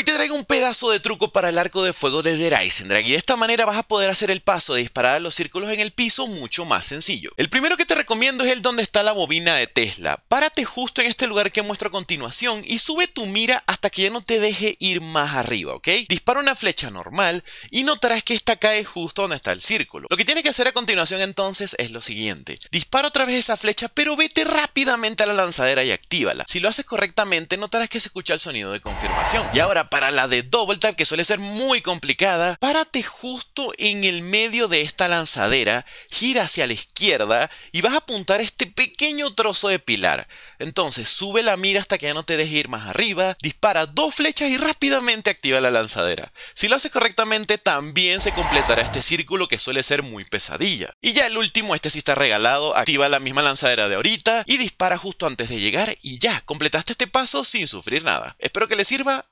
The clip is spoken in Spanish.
Hoy te traigo un pedazo de truco para el arco de fuego de The Drag y de esta manera vas a poder hacer el paso de disparar a los círculos en el piso mucho más sencillo. El primero que te recomiendo es el donde está la bobina de Tesla. Párate justo en este lugar que muestro a continuación y sube tu mira hasta que ya no te deje ir más arriba, ¿ok? Dispara una flecha normal y notarás que esta cae justo donde está el círculo. Lo que tienes que hacer a continuación entonces es lo siguiente. Dispara otra vez esa flecha pero vete rápidamente a la lanzadera y actívala. Si lo haces correctamente notarás que se escucha el sonido de confirmación. Y ahora para la de double tap, que suele ser muy complicada, párate justo en el medio de esta lanzadera, gira hacia la izquierda y vas a apuntar este pequeño trozo de pilar. Entonces sube la mira hasta que ya no te dejes ir más arriba, dispara dos flechas y rápidamente activa la lanzadera. Si lo haces correctamente también se completará este círculo que suele ser muy pesadilla. Y ya el último, este sí está regalado, activa la misma lanzadera de ahorita y dispara justo antes de llegar y ya, completaste este paso sin sufrir nada. Espero que les sirva